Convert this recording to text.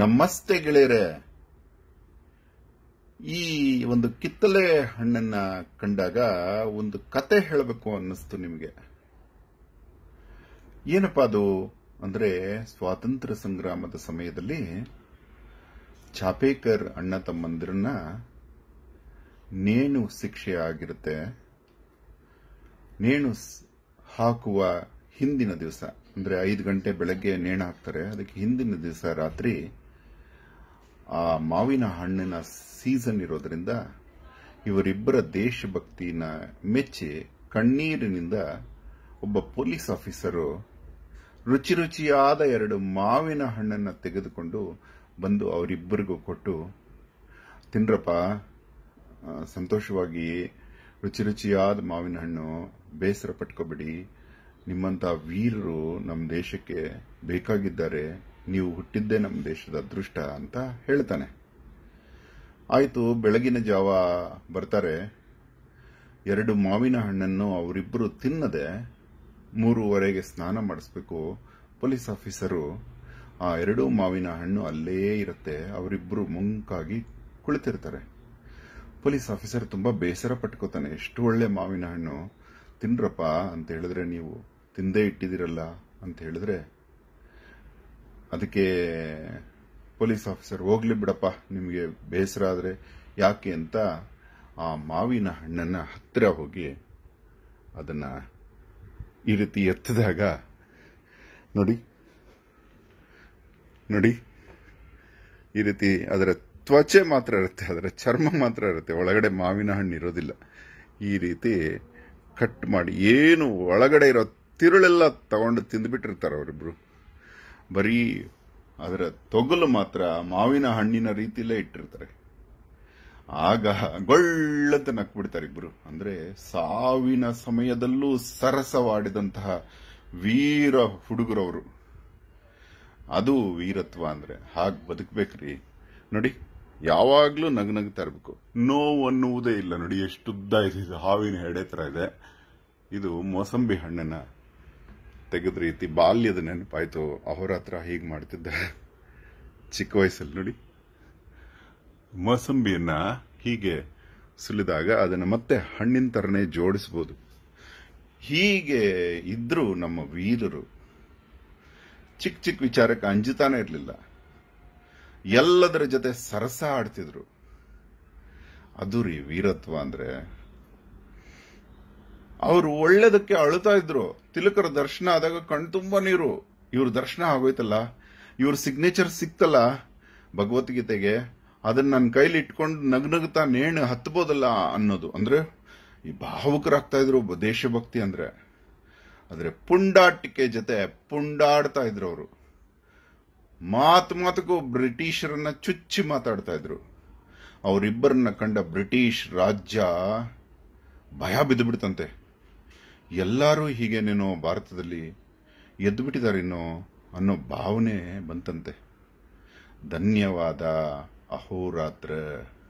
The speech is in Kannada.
ನಮಸ್ತೆ ಗೆಳೆಯರೆ ಈ ಒಂದು ಕಿತ್ತಲೆ ಹಣ್ಣನ್ನ ಕಂಡಾಗ ಒಂದು ಕತೆ ಹೇಳಬೇಕು ಅನ್ನಿಸ್ತು ನಿಮಗೆ ಏನಪ್ಪ ಅದು ಅಂದ್ರೆ ಸ್ವಾತಂತ್ರ್ಯ ಸಂಗ್ರಾಮದ ಸಮಯದಲ್ಲಿ ಚಾಪೇಕರ್ ಅಣ್ಣ ತಮ್ಮಂದಿರನ್ನ ನೇಣು ಶಿಕ್ಷೆ ಆಗಿರುತ್ತೆ ನೇಣು ಹಾಕುವ ಹಿಂದಿನ ದಿವಸ ಅಂದ್ರೆ ಐದು ಗಂಟೆ ಬೆಳಗ್ಗೆ ನೇಣು ಹಾಕ್ತಾರೆ ಅದಕ್ಕೆ ಹಿಂದಿನ ದಿವಸ ರಾತ್ರಿ ಆ ಮಾವಿನ ಹಣ್ಣಿನ ಸೀಸನ್ ಇರೋದ್ರಿಂದ ಇವರಿಬ್ಬರ ದೇಶಭಕ್ತಿನ ಮೆಚ್ಚಿ ಕಣ್ಣೀರಿನಿಂದ ಒಬ್ಬ ಪೊಲೀಸ್ ಆಫೀಸರು ರುಚಿ ರುಚಿಯಾದ ಎರಡು ಮಾವಿನ ಹಣ್ಣನ್ನು ತೆಗೆದುಕೊಂಡು ಬಂದು ಅವರಿಬ್ಬರಿಗೂ ಕೊಟ್ಟು ತಿನ್ರಪ್ಪ ಸಂತೋಷವಾಗಿ ರುಚಿ ರುಚಿಯಾದ ಮಾವಿನ ಹಣ್ಣು ಬೇಸರ ಪಟ್ಕೋಬೇಡಿ ನಿಮ್ಮಂತ ವೀರರು ನಮ್ಮ ದೇಶಕ್ಕೆ ಬೇಕಾಗಿದ್ದಾರೆ ನೀವು ಹುಟ್ಟಿದ್ದೇ ನಮ್ಮ ದೇಶದ ಅದೃಷ್ಟ ಅಂತ ಹೇಳ್ತಾನೆ ಆಯಿತು ಬೆಳಗಿನ ಜಾವ ಬರ್ತಾರೆ ಎರಡು ಮಾವಿನ ಹಣ್ಣನ್ನು ಅವರಿಬ್ಬರು ತಿನ್ನದೆ ಮೂರುವರೆಗೆ ಸ್ನಾನ ಮಾಡಿಸ್ಬೇಕು ಪೊಲೀಸ್ ಆಫೀಸರು ಆ ಎರಡೂ ಮಾವಿನ ಹಣ್ಣು ಅಲ್ಲೇ ಇರುತ್ತೆ ಅವರಿಬ್ಬರು ಮುಂಕಾಗಿ ಕುಳಿತಿರ್ತಾರೆ ಪೊಲೀಸ್ ಆಫೀಸರ್ ತುಂಬ ಬೇಸರ ಪಟ್ಕೋತಾನೆ ಎಷ್ಟು ಒಳ್ಳೆ ಮಾವಿನ ಹಣ್ಣು ತಿನ್ರಪ್ಪ ಅಂತ ಹೇಳಿದ್ರೆ ನೀವು ತಿಂದೇ ಇಟ್ಟಿದ್ದೀರಲ್ಲ ಅಂತ ಹೇಳಿದ್ರೆ ಅದಕ್ಕೆ ಪೊಲೀಸ್ ಆಫೀಸರ್ ಹೋಗ್ಲಿ ಬಿಡಪ್ಪ ನಿಮಗೆ ಬೇಸರ ಆದರೆ ಯಾಕೆ ಅಂತ ಆ ಮಾವಿನ ಹಣ್ಣನ್ನು ಹತ್ತಿರ ಹೋಗಿ ಅದನ್ನು ಈ ರೀತಿ ಎತ್ತಿದಾಗ ನೋಡಿ ನೋಡಿ ಈ ರೀತಿ ಅದರ ತ್ವಚೆ ಮಾತ್ರ ಇರುತ್ತೆ ಅದರ ಚರ್ಮ ಮಾತ್ರ ಇರುತ್ತೆ ಒಳಗಡೆ ಮಾವಿನ ಹಣ್ಣು ಇರೋದಿಲ್ಲ ಈ ರೀತಿ ಕಟ್ ಮಾಡಿ ಏನು ಒಳಗಡೆ ಇರೋ ತಿರುಳೆಲ್ಲ ತಗೊಂಡು ತಿಂದುಬಿಟ್ಟಿರ್ತಾರೆ ಅವರಿಬ್ರು ಬರೀ ಅದರ ತೊಗಲು ಮಾತ್ರ ಮಾವಿನ ಹಣ್ಣಿನ ರೀತಿಯಲ್ಲೇ ಇಟ್ಟಿರ್ತಾರೆ ಆಗ ಗೊಳ್ಳಂತ ನಕ್ಬಿಡ್ತಾರೆ ಇಬ್ರು ಅಂದ್ರೆ ಸಾವಿನ ಸಮಯದಲ್ಲೂ ಸರಸವಾಡಿದಂತಹ ವೀರ ಹುಡುಗರವರು ಅದು ವೀರತ್ವ ಅಂದ್ರೆ ಹಾಗೆ ಬದುಕಬೇಕ್ರಿ ನೋಡಿ ಯಾವಾಗ್ಲೂ ನಗ್ ನಗ್ತಾ ಇರ್ಬೇಕು ನೋವು ಅನ್ನುವುದೇ ಇಲ್ಲ ನೋಡಿ ಎಷ್ಟು ಇದೆ ಹಾವಿನ ಹೆಡೆ ತರ ಇದೆ ಇದು ಮೋಸಂಬಿ ಹಣ್ಣಿನ ತೆಗೆದ ರೀತಿ ಬಾಲ್ಯದ ನೆನಪಾಯಿತು ಹತ್ರ ಹೀಗೆ ಮಾಡ್ತಿದ್ದೆ ಚಿಕ್ಕ ವಯಸ್ಸಲ್ಲಿ ನೋಡಿ ಮೋಸಂಬಿಯನ್ನ ಹೀಗೆ ಸುಲಿದಾಗ ಅದನ್ನು ಮತ್ತೆ ಹಣ್ಣಿನ ಥರನೇ ಜೋಡಿಸ್ಬೋದು ಹೀಗೆ ಇದ್ರು ನಮ್ಮ ವೀರರು ಚಿಕ್ಕ ಚಿಕ್ಕ ವಿಚಾರಕ್ಕೆ ಅಂಜಿತಾನೆ ಇರಲಿಲ್ಲ ಎಲ್ಲದರ ಜೊತೆ ಸರಸ ಆಡ್ತಿದ್ರು ಅದು ರೀ ವೀರತ್ವ ಅಂದರೆ ಅವರು ಒಳ್ಳೇದಕ್ಕೆ ಅಳುತ್ತಾ ಇದ್ರು ತಿಲಕರ ದರ್ಶನ ಆದಾಗ ಕಣ್ ತುಂಬಾ ನೀರು ಇವ್ರ ದರ್ಶನ ಆಗೋಯ್ತಲ್ಲ ಇವ್ರ ಸಿಗ್ನೇಚರ್ ಸಿಕ್ತಲ್ಲ ಭಗವದ್ಗೀತೆಗೆ ಅದನ್ನ ನನ್ನ ಕೈಲಿ ಇಟ್ಕೊಂಡು ನಗ್ನಗ್ತಾ ನೇಣು ಹತ್ಬೋದಲ್ಲ ಅನ್ನೋದು ಅಂದ್ರೆ ಈ ಭಾವುಕರಾಗ್ತಾ ಇದ್ರು ದೇಶಭಕ್ತಿ ಅಂದ್ರೆ ಆದ್ರೆ ಪುಂಡಾಟಿಕೆ ಜೊತೆ ಪುಂಡಾಡ್ತಾ ಇದ್ರು ಅವರು ಮಾತು ಮಾತಕ್ಕೂ ಬ್ರಿಟಿಷರನ್ನ ಚುಚ್ಚಿ ಮಾತಾಡ್ತಾ ಇದ್ರು ಅವರಿಬ್ಬರನ್ನ ಕಂಡ ಬ್ರಿಟಿಷ್ ರಾಜ್ಯ ಭಯ ಬಿದ್ದು ಬಿಡ್ತಂತೆ ಎಲ್ಲರೂ ಹೀಗೇನೇನೋ ಭಾರತದಲ್ಲಿ ಎದ್ದುಬಿಟ್ಟಿದ್ದಾರೇನೋ ಅನ್ನೋ ಭಾವನೆ ಬಂತಂತೆ ಧನ್ಯವಾದ ಅಹೋರಾತ್ರ